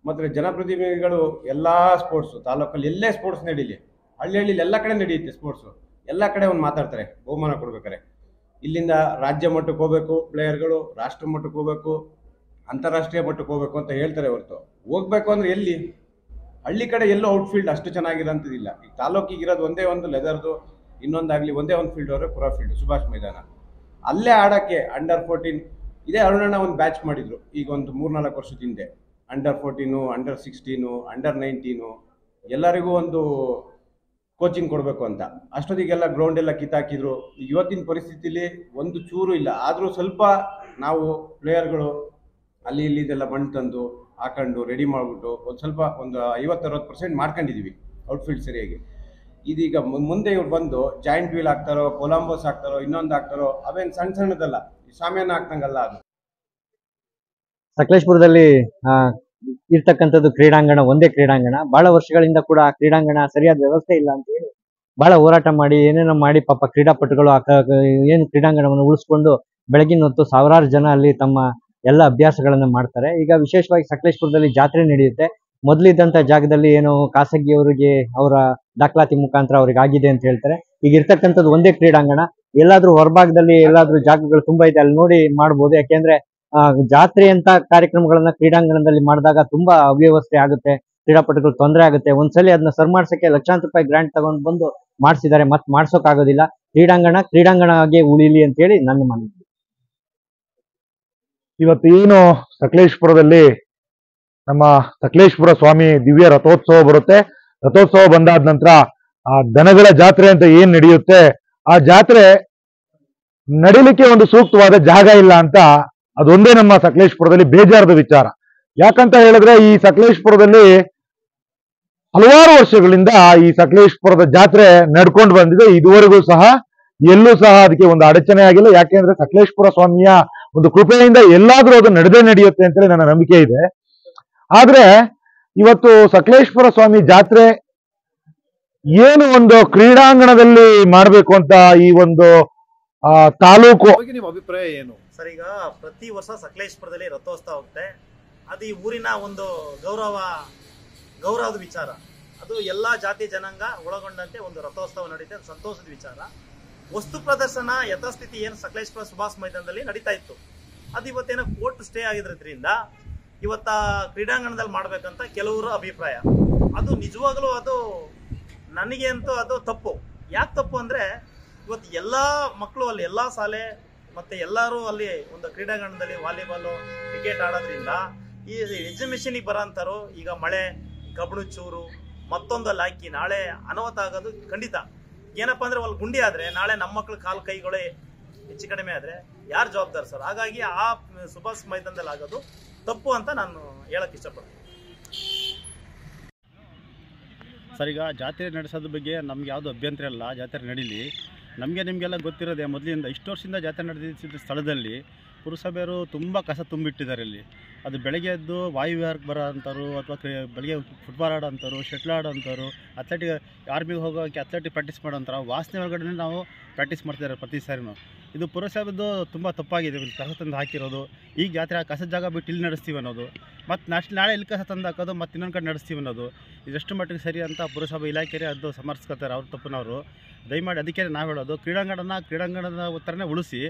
ಮತ್ತು ಜನಪ್ರತಿನಿಧಿಗಳು ಎಲ್ಲ ಸ್ಪೋರ್ಟ್ಸು ತಾಲೂಕಲ್ಲಿ ಎಲ್ಲೇ ಸ್ಪೋರ್ಟ್ಸ್ ನಡೀಲಿ ಹಳ್ಳಿ ಹಳ್ಳಿಲಿ ಎಲ್ಲ ಕಡೆ ನಡೆಯುತ್ತೆ ಸ್ಪೋರ್ಟ್ಸು ಎಲ್ಲ ಕಡೆ ಒಂದು ಮಾತಾಡ್ತಾರೆ ಬಹುಮಾನ ಕೊಡ್ಬೇಕಾರೆ ಇಲ್ಲಿಂದ ರಾಜ್ಯ ಮಟ್ಟಕ್ಕೆ ಹೋಗ್ಬೇಕು ಪ್ಲೇಯರ್ಗಳು ರಾಷ್ಟ್ರ ಮಟ್ಟಕ್ಕೆ ಹೋಗಬೇಕು ಅಂತಾರಾಷ್ಟ್ರೀಯ ಮಟ್ಟಕ್ಕೆ ಹೋಗ್ಬೇಕು ಅಂತ ಹೇಳ್ತಾರೆ ಹೊರತು ಹೋಗ್ಬೇಕು ಅಂದರೆ ಎಲ್ಲಿ ಹಳ್ಳಿ ಕಡೆ ಎಲ್ಲೋ ಔಟ್ಫೀಲ್ಡ್ ಅಷ್ಟು ಚೆನ್ನಾಗಿರೋಂಥದ್ದಿಲ್ಲ ಈ ತಾಲೂಕಿಗೆ ಇರೋದು ಒಂದೇ ಒಂದು ಲೆದರ್ದು ಇನ್ನೊಂದಾಗಲಿ ಒಂದೇ ಒಂದು ಫೀಲ್ಡ್ ಅವರೇ ಪುರಾ ಫೀಲ್ಡ್ ಸುಭಾಷ್ ಮೈದಾನ ಅಲ್ಲೇ ಆಡೋಕ್ಕೆ ಅಂಡರ್ ಫೋರ್ಟೀನ್ ಇದೇ ಅರುಣಣ್ಣ ಒಂದು ಬ್ಯಾಚ್ ಮಾಡಿದರು ಈಗ ಒಂದು ಮೂರ್ನಾಲ್ಕು ವರ್ಷದ ಹಿಂದೆ under fourteen under sixteen under nineteen ಎಲ್ಲರಿಗೂ ಒಂದು ಕೋಚಿಂಗ್ ಕೊಡಬೇಕು ಅಂತ ಅಷ್ಟೊತ್ತಿಗೆಲ್ಲ ಗ್ರೌಂಡ್ ಎಲ್ಲ ಕಿತ್ತಾಕಿದ್ರು ಇವತ್ತಿನ ಪರಿಸ್ಥಿತಿಲಿ ಒಂದು ಚೂರು ಇಲ್ಲ ಆದರೂ ಸ್ವಲ್ಪ ನಾವು ಪ್ಲೇಯರ್ಗಳು ಅಲ್ಲಿ ಇಲ್ಲಿ ಇದೆಲ್ಲ ಮಣ್ಣು ತಂದು ಹಾಕೊಂಡು ರೆಡಿ ಮಾಡಿಬಿಟ್ಟು ಒಂದು ಸ್ವಲ್ಪ ಒಂದು ಐವತ್ತರವತ್ತು ಪರ್ಸೆಂಟ್ ಮಾಡ್ಕೊಂಡಿದ್ದೀವಿ ಔಟ್ಫೀಲ್ಡ್ ಸರಿಯಾಗಿ ಇದೀಗ ಮುಂದೆ ಇವ್ರು ಬಂದು ಜಾಯಿಂಟ್ ವೀಲ್ ಹಾಕ್ತಾರೋ ಕೊಲಂಬೋಸ್ ಹಾಕ್ತಾರೋ ಇನ್ನೊಂದು ಹಾಕ್ತಾರೋ ಅವೇನ್ ಸಣ್ಣ ಸಣ್ಣದಲ್ಲ ಶಾಮಿಯಾನ ಹಾಕ್ತಂಗಲ್ಲ ಅದು ಸಕಲೇಶ್ಪುರದಲ್ಲಿ ಇರ್ತಕ್ಕಂಥದ್ದು ಕ್ರೀಡಾಂಗಣ ಒಂದೇ ಕ್ರೀಡಾಂಗಣ ಬಹಳ ವರ್ಷಗಳಿಂದ ಕೂಡ ಆ ಕ್ರೀಡಾಂಗಣ ಸರಿಯಾದ ವ್ಯವಸ್ಥೆ ಇಲ್ಲ ಅಂತ ಹೇಳಿ ಬಹಳ ಹೋರಾಟ ಮಾಡಿ ಏನೇನೋ ಮಾಡಿ ಪಾಪ ಕ್ರೀಡಾಪಟುಗಳು ಏನು ಕ್ರೀಡಾಂಗಣವನ್ನು ಉಳಿಸ್ಕೊಂಡು ಬೆಳಗಿನ ಹೊತ್ತು ಸಾವಿರಾರು ಜನ ಅಲ್ಲಿ ತಮ್ಮ ಎಲ್ಲ ಅಭ್ಯಾಸಗಳನ್ನು ಮಾಡ್ತಾರೆ ಈಗ ವಿಶೇಷವಾಗಿ ಸಕಲೇಶ್ಪುರದಲ್ಲಿ ಜಾತ್ರೆ ನಡೆಯುತ್ತೆ ಮೊದಲಿದ್ದಂಥ ಜಾಗದಲ್ಲಿ ಏನು ಖಾಸಗಿಯವರಿಗೆ ಅವರ ದಾಖಲಾತಿ ಮುಖಾಂತರ ಅವ್ರಿಗೆ ಆಗಿದೆ ಅಂತ ಹೇಳ್ತಾರೆ ಈಗ ಇರ್ತಕ್ಕಂಥದ್ದು ಒಂದೇ ಕ್ರೀಡಾಂಗಣ ಎಲ್ಲಾದ್ರೂ ಹೊರಭಾಗದಲ್ಲಿ ಎಲ್ಲಾದ್ರೂ ಜಾಗಗಳು ತುಂಬಾ ಇದೆ ಅಲ್ಲಿ ನೋಡಿ ಮಾಡ್ಬೋದು ಯಾಕೆಂದ್ರೆ ಜಾತ್ರೆ ಅಂತ ಕಾರ್ಯಕ್ರಮಗಳನ್ನ ಕ್ರೀಡಾಂಗಣದಲ್ಲಿ ಮಾಡಿದಾಗ ತುಂಬಾ ಅವ್ಯವಸ್ಥೆ ಆಗುತ್ತೆ ಕ್ರೀಡಾಪಟುಗಳು ತೊಂದರೆ ಆಗುತ್ತೆ ಒಂದ್ಸಲಿ ಅದನ್ನ ಸರ್ ಮಾಡ್ಸಕ್ಕೆ ಲಕ್ಷಾಂತರ ರೂಪಾಯಿ ಗ್ರಾಂಟ್ ತಗೊಂಡು ಬಂದು ಮಾಡಿಸಿದ್ದಾರೆ ಮತ್ತೆ ಮಾಡ್ಸೋಕ್ ಆಗೋದಿಲ್ಲ ಕ್ರೀಡಾಂಗಣ ಕ್ರೀಡಾಂಗಣಗೆ ಉಳಿಲಿ ಅಂತ ಹೇಳಿ ನನ್ನ ಮನವಿ ಇವತ್ತು ಏನು ಸಕಲೇಶ್ಪುರದಲ್ಲಿ ನಮ್ಮ ಸಕಲೇಶ್ಪುರ ಸ್ವಾಮಿ ದಿವ್ಯ ರಥೋತ್ಸವ ಬರುತ್ತೆ ರಥೋತ್ಸವ ಬಂದಾದ ನಂತರ ಆ ದನಗಳ ಜಾತ್ರೆ ಅಂತ ಏನ್ ನಡೆಯುತ್ತೆ ಆ ಜಾತ್ರೆ ನಡಿಲಿಕ್ಕೆ ಒಂದು ಸೂಕ್ತವಾದ ಜಾಗ ಇಲ್ಲ ಅಂತ ಅದೊಂದೇ ನಮ್ಮ ಸಕಲೇಶ್ಪುರದಲ್ಲಿ ಬೇಜಾರದ ವಿಚಾರ ಯಾಕಂತ ಹೇಳಿದ್ರೆ ಈ ಸಕಲೇಶ್ಪುರದಲ್ಲಿ ಹಲವಾರು ವರ್ಷಗಳಿಂದ ಈ ಸಕಲೇಶ್ಪುರದ ಜಾತ್ರೆ ನಡ್ಕೊಂಡು ಬಂದಿದೆ ಇದುವರೆಗೂ ಸಹ ಎಲ್ಲೂ ಸಹ ಅದಕ್ಕೆ ಒಂದು ಅಡಚಣೆ ಆಗಿಲ್ಲ ಯಾಕೆಂದ್ರೆ ಸಕಲೇಶ್ಪುರ ಸ್ವಾಮಿಯ ಒಂದು ಕೃಪೆಯಿಂದ ಎಲ್ಲಾದ್ರೂ ಅದು ನಡೆದೇ ನಡೆಯುತ್ತೆ ಅಂತೇಳಿ ನನ್ನ ನಂಬಿಕೆ ಇದೆ ಆದ್ರೆ ಇವತ್ತು ಸಕಲೇಶ್ವರ ಸ್ವಾಮಿ ಜಾತ್ರೆ ಏನು ಒಂದು ಕ್ರೀಡಾಂಗಣದಲ್ಲಿ ಮಾಡಬೇಕು ಅಂತ ಈ ಒಂದು ತಾಲೂಕು ನಿಮ್ಮ ಅಭಿಪ್ರಾಯ ಏನು ಸರ್ ಈಗ ಪ್ರತಿ ವರ್ಷ ಸಕಲೇಶ್ಪುರದಲ್ಲಿ ರಥೋತ್ಸವ ಹೋಗುತ್ತೆ ಅದು ಈ ಊರಿನ ಒಂದು ಗೌರವ ಗೌರವದ ವಿಚಾರ ಅದು ಎಲ್ಲಾ ಜಾತಿ ಜನಾಂಗ ಒಳಗೊಂಡಂತೆ ಒಂದು ರಥೋತ್ಸವ ನಡೀತೆ ಸಂತೋಷದ ವಿಚಾರ ವಸ್ತು ಪ್ರದರ್ಶನ ಯಥಾಸ್ಥಿತಿ ಏನು ಸಕಲೇಶ್ಪುರ ಸುಭಾಷ್ ಮೈದಾನದಲ್ಲಿ ನಡೀತಾ ಇತ್ತು ಅದು ಇವತ್ತೇನೋ ಕೋರ್ಟ್ ಸ್ಟೇ ಆಗಿರೋದ್ರಿಂದ ಇವತ್ತ ಕ್ರೀಡಾಂಗಣದಲ್ಲಿ ಮಾಡ್ಬೇಕಂತ ಕೆಲವರ ಅಭಿಪ್ರಾಯ ಅದು ನಿಜವಾಗ್ಲೂ ಅದು ನನಗೆ ಅಂತೂ ಅದು ತಪ್ಪು ಯಾಕೆ ತಪ್ಪು ಅಂದರೆ ಇವತ್ತು ಎಲ್ಲ ಮಕ್ಕಳು ಅಲ್ಲಿ ಎಲ್ಲ ಶಾಲೆ ಮತ್ತು ಎಲ್ಲರೂ ಅಲ್ಲಿ ಒಂದು ಕ್ರೀಡಾಂಗಣದಲ್ಲಿ ವಾಲಿಬಾಲು ಕ್ರಿಕೆಟ್ ಆಡೋದ್ರಿಂದ ಈ ಬರೋ ಬರೋಂಥರು ಈಗ ಮಳೆ ಕಬ್ಬಳು ಚೂರು ಮತ್ತೊಂದಲ್ಲಿ ಹಾಕಿ ನಾಳೆ ಅನಾಹುತ ಆಗೋದು ಖಂಡಿತ ಏನಪ್ಪ ಅಂದರೆ ಅಲ್ಲಿ ಗುಂಡಿ ಆದರೆ ನಾಳೆ ನಮ್ಮ ಮಕ್ಕಳು ಕಾಲು ಕೈಗಳೇ ಹೆಚ್ಚು ಕಡಿಮೆ ಆದರೆ ಯಾರು ಜವಾಬ್ದಾರಿ ಸರ್ ಹಾಗಾಗಿ ಆ ಸುಭಾಷ್ ಮೈದಾನದಲ್ಲಿ ಆಗೋದು ತಪ್ಪು ಅಂತ ನಾನು ಹೇಳಕ್ಕೆ ಇಷ್ಟಪಡ್ತೀನಿ ಸರ್ ಈಗ ಜಾತ್ರೆ ನಡೆಸೋದ್ರ ಬಗ್ಗೆ ನಮ್ಗೆ ಯಾವುದು ಅಭ್ಯಂತರ ಇಲ್ಲ ಜಾತ್ರೆ ನಡೀಲಿ ನಮಗೆ ನಿಮಗೆಲ್ಲ ಗೊತ್ತಿರೋದೇ ಮೊದಲಿಂದ ಇಷ್ಟು ವರ್ಷದಿಂದ ಜಾತ್ರೆ ನಡೆದಿದ್ದ ಸ್ಥಳದಲ್ಲಿ ಪುರಸಭೆಯವರು ತುಂಬ ಕಸ ತುಂಬಿಟ್ಟಿದ್ದಾರೆ ಇಲ್ಲಿ ಅದು ಬೆಳಗ್ಗೆ ಎದ್ದು ವಾಯುವಿಹಾರಕ್ಕೆ ಬರೋ ಅಂಥವ್ರು ಅಥವಾ ಬೆಳಗ್ಗೆ ಫುಟ್ಬಾಲ್ ಆಡೋಂಥವ್ರು ಶಟ್ಲ್ ಆಡೋಂಥವ್ರು ಅಥ್ಲೆಟಿಕ್ ಆರ್ಮಿಗೆ ಹೋಗೋಕ್ಕೆ ಅಥ್ಲೆಟಿಕ್ ಪ್ರಾಕ್ಟೀಸ್ ಮಾಡೋಂಥರ ವಾಸನೆ ಒಳಗಡೆ ನಾವು ಪ್ರಾಕ್ಟೀಸ್ ಮಾಡ್ತಿದ್ದಾರೆ ಪ್ರತಿ ಸಾರಿನೂ ಇದು ಪುರಸಭೆದು ತುಂಬ ತಪ್ಪಾಗಿದೆ ಇಲ್ಲಿ ಕಸ ತಂದು ಹಾಕಿರೋದು ಈಗ ಜಾತ್ರೆ ಆ ಕಸದ ಜಾಗ ಬಿಟ್ಟು ಇಲ್ಲಿ ನಡೆಸ್ತೀವಿ ಅನ್ನೋದು ಮತ್ತು ನಾಳೆ ನಾಳೆ ಇಲ್ಲಿ ಕಸ ತಂದು ಹಾಕೋದು ಮತ್ತು ಇನ್ನೊಂದು ಕಡೆ ನಡೆಸ್ತೀವಿ ಅನ್ನೋದು ಇದೆಷ್ಟು ಮಟ್ಟಿಗೆ ಸರಿ ಅಂತ ಪುರಸಭೆ ಇಲಾಖೆಯೇ ಅದು ಸಮರ್ಸ್ಕೊತಾರೆ ಅವ್ರ ತಪ್ಪನವರು ದಯಮಾಡಿ ಅದಕ್ಕೆ ನಾವು ಹೇಳೋದು ಕ್ರೀಡಾಂಗಣನ ಕ್ರೀಡಾಂಗಣದ ಉತ್ತರನೇ ಉಳಿಸಿ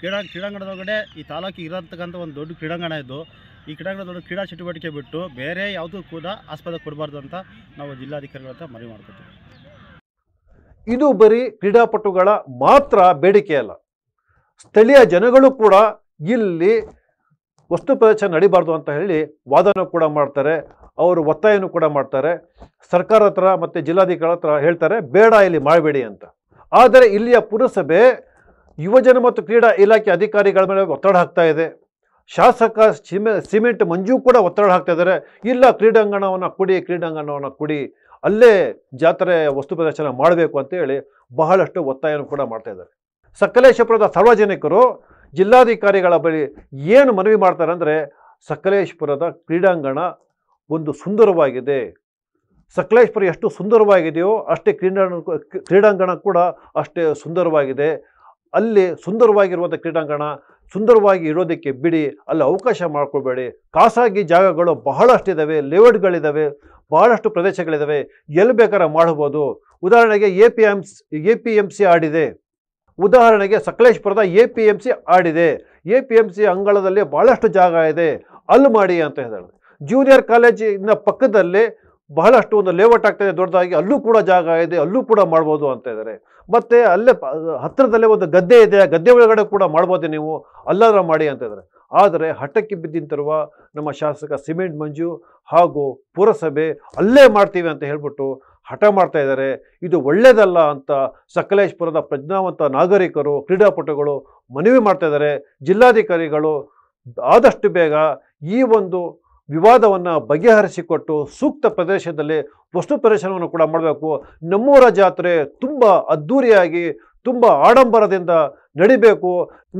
ಕ್ರೀಡಾ ಕ್ರೀಡಾಂಗಣದೊಳಗಡೆ ಈ ತಾಲೂಕಿಗೆ ಇರತಕ್ಕಂಥ ಒಂದು ದೊಡ್ಡ ಕ್ರೀಡಾಂಗಣ ಇದು ಈ ಕ್ರೀಡಾಂಗಣದೊಳಗೆ ಕ್ರೀಡಾ ಚಟುವಟಿಕೆ ಬಿಟ್ಟು ಬೇರೆ ಯಾವುದು ಕೂಡ ಆಸ್ಪದ ಕೊಡಬಾರ್ದು ಅಂತ ನಾವು ಜಿಲ್ಲಾಧಿಕಾರಿಗಳ ಹತ್ರ ಮನವಿ ಮಾಡ್ಕೊತೀವಿ ಇದು ಬರೀ ಕ್ರೀಡಾಪಟುಗಳ ಮಾತ್ರ ಬೇಡಿಕೆ ಅಲ್ಲ ಸ್ಥಳೀಯ ಜನಗಳು ಕೂಡ ಇಲ್ಲಿ ವಸ್ತು ಪ್ರದರ್ಶನ ನಡಿಬಾರ್ದು ಅಂತ ಹೇಳಿ ವಾದನೂ ಕೂಡ ಮಾಡ್ತಾರೆ ಅವರು ಒತ್ತಾಯನೂ ಕೂಡ ಮಾಡ್ತಾರೆ ಸರ್ಕಾರ ಹತ್ರ ಮತ್ತು ಜಿಲ್ಲಾಧಿಕಾರಿ ಹತ್ರ ಹೇಳ್ತಾರೆ ಬೇಡ ಇಲ್ಲಿ ಮಾಡಬೇಡಿ ಅಂತ ಆದರೆ ಇಲ್ಲಿಯ ಪುರಸಭೆ ಯುವಜನ ಮತ್ತು ಕ್ರೀಡಾ ಇಲಾಖೆ ಅಧಿಕಾರಿಗಳ ಮೇಲೆ ಒತ್ತಡ ಹಾಕ್ತಾ ಇದೆ ಶಾಸಕ ಸಿಮೆ ಸಿಮೆಂಟ್ ಮಂಜು ಕೂಡ ಒತ್ತಡ ಹಾಕ್ತಾ ಇದ್ದಾರೆ ಇಲ್ಲ ಕ್ರೀಡಾಂಗಣವನ್ನು ಕೊಡಿ ಕ್ರೀಡಾಂಗಣವನ್ನು ಕೊಡಿ ಅಲ್ಲೇ ಜಾತ್ರೆ ವಸ್ತು ಪ್ರದರ್ಶನ ಮಾಡಬೇಕು ಅಂತೇಳಿ ಬಹಳಷ್ಟು ಒತ್ತಾಯನೂ ಕೂಡ ಮಾಡ್ತಾ ಇದ್ದಾರೆ ಸಕಲೇಶಪುರದ ಸಾರ್ವಜನಿಕರು ಜಿಲ್ಲಾಧಿಕಾರಿಗಳ ಬಳಿ ಏನು ಮನವಿ ಮಾಡ್ತಾರೆ ಅಂದರೆ ಸಕಲೇಶಪುರದ ಕ್ರೀಡಾಂಗಣ ಒಂದು ಸುಂದರವಾಗಿದೆ ಸಕಲೇಶ್ಪುರ ಎಷ್ಟು ಸುಂದರವಾಗಿದೆಯೋ ಅಷ್ಟೇ ಕ್ರೀಡಾಂಗಣ ಕ್ರೀಡಾಂಗಣ ಕೂಡ ಅಷ್ಟೇ ಸುಂದರವಾಗಿದೆ ಅಲ್ಲಿ ಸುಂದರವಾಗಿರುವಂಥ ಕ್ರೀಡಾಂಗಣ ಸುಂದರವಾಗಿ ಇರೋದಕ್ಕೆ ಬಿಡಿ ಅಲ್ಲಿ ಅವಕಾಶ ಮಾಡ್ಕೊಳ್ಬೇಡಿ ಖಾಸಗಿ ಜಾಗಗಳು ಬಹಳಷ್ಟಿದ್ದಾವೆ ಲೇಔಟ್ಗಳಿದ್ದಾವೆ ಬಹಳಷ್ಟು ಪ್ರದೇಶಗಳಿದ್ದಾವೆ ಎಲ್ಲಿ ಬೇಕಾದ್ರೆ ಮಾಡ್ಬೋದು ಉದಾಹರಣೆಗೆ A P M A P M C ಆಡಿದೆ ಉದಾಹರಣೆಗೆ ಸಕಲೇಶ್ಪುರದ ಎ ಪಿ ಎಮ್ ಸಿ ಆಡಿದೆ ಎ ಪಿ ಎಮ್ ಸಿ ಅಂಗಳದಲ್ಲಿ ಭಾಳಷ್ಟು ಜಾಗ ಇದೆ ಅಲ್ಲಿ ಮಾಡಿ ಅಂತ ಹೇಳಿದ್ರು ಜೂನಿಯರ್ ಕಾಲೇಜಿನ ಪಕ್ಕದಲ್ಲಿ ಬಹಳಷ್ಟು ಒಂದು ಲೇಔಟ್ ಆಗ್ತಾಯಿದೆ ದೊಡ್ಡದಾಗಿ ಅಲ್ಲೂ ಕೂಡ ಜಾಗ ಇದೆ ಅಲ್ಲೂ ಕೂಡ ಮಾಡ್ಬೋದು ಅಂತ ಇದ್ದಾರೆ ಮತ್ತು ಅಲ್ಲೇ ಹತ್ತಿರದಲ್ಲೇ ಒಂದು ಗದ್ದೆ ಇದೆ ಆ ಗದ್ದೆ ಒಳಗಡೆ ಕೂಡ ಮಾಡ್ಬೋದು ನೀವು ಅಲ್ಲಾದ್ರೂ ಮಾಡಿ ಅಂತ ಇದ್ದಾರೆ ಆದರೆ ಹಠಕ್ಕೆ ಬಿದ್ದಿಂತಿರುವ ನಮ್ಮ ಶಾಸಕ ಸಿಮೆಂಟ್ ಮಂಜು ಹಾಗೂ ಪುರಸಭೆ ಅಲ್ಲೇ ಮಾಡ್ತೀವಿ ಅಂತ ಹೇಳ್ಬಿಟ್ಟು ಹಠ ಮಾಡ್ತಾ ಇದ್ದಾರೆ ಇದು ಒಳ್ಳೆಯದಲ್ಲ ಅಂತ ಸಕಲೇಶ್ಪುರದ ಪ್ರಜ್ಞಾವಂತ ನಾಗರಿಕರು ಕ್ರೀಡಾಪಟುಗಳು ಮನವಿ ಮಾಡ್ತಾ ಇದ್ದಾರೆ ಜಿಲ್ಲಾಧಿಕಾರಿಗಳು ಆದಷ್ಟು ಬೇಗ ಈ ಒಂದು ವಿವಾದವನ್ನು ಬಗೆಹರಿಸಿಕೊಟ್ಟು ಸೂಕ್ತ ಪ್ರದೇಶದಲ್ಲಿ ವಸ್ತು ಪ್ರದರ್ಶನವನ್ನು ಕೂಡ ಮಾಡಬೇಕು ನಮ್ಮೂರ ಜಾತ್ರೆ ತುಂಬ ಅದ್ಧೂರಿಯಾಗಿ ತುಂಬ ಆಡಂಬರದಿಂದ ನಡಿಬೇಕು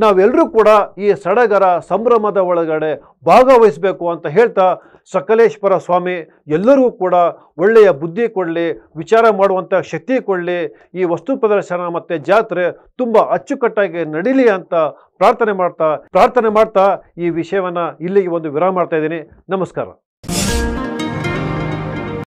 ನಾವೆಲ್ಲರೂ ಕೂಡ ಈ ಸಡಗರ ಸಂಭ್ರಮದ ಒಳಗಡೆ ಭಾಗವಹಿಸಬೇಕು ಅಂತ ಹೇಳ್ತಾ ಸಕಲೇಶ್ವರ ಸ್ವಾಮಿ ಎಲ್ಲರಿಗೂ ಕೂಡ ಒಳ್ಳೆಯ ಬುದ್ಧಿ ಕೊಡಲಿ ವಿಚಾರ ಮಾಡುವಂಥ ಶಕ್ತಿ ಕೊಡಲಿ ಈ ವಸ್ತು ಪ್ರದರ್ಶನ ಮತ್ತು ಜಾತ್ರೆ ತುಂಬ ಅಚ್ಚುಕಟ್ಟಾಗಿ ನಡೀಲಿ ಅಂತ ಪ್ರಾರ್ಥನೆ ಮಾಡ್ತಾ ಪ್ರಾರ್ಥನೆ ಮಾಡ್ತಾ ಈ ವಿಷಯವನ್ನು ಇಲ್ಲಿಗೆ ಒಂದು ವಿರಾಮ ಮಾಡ್ತಾ ನಮಸ್ಕಾರ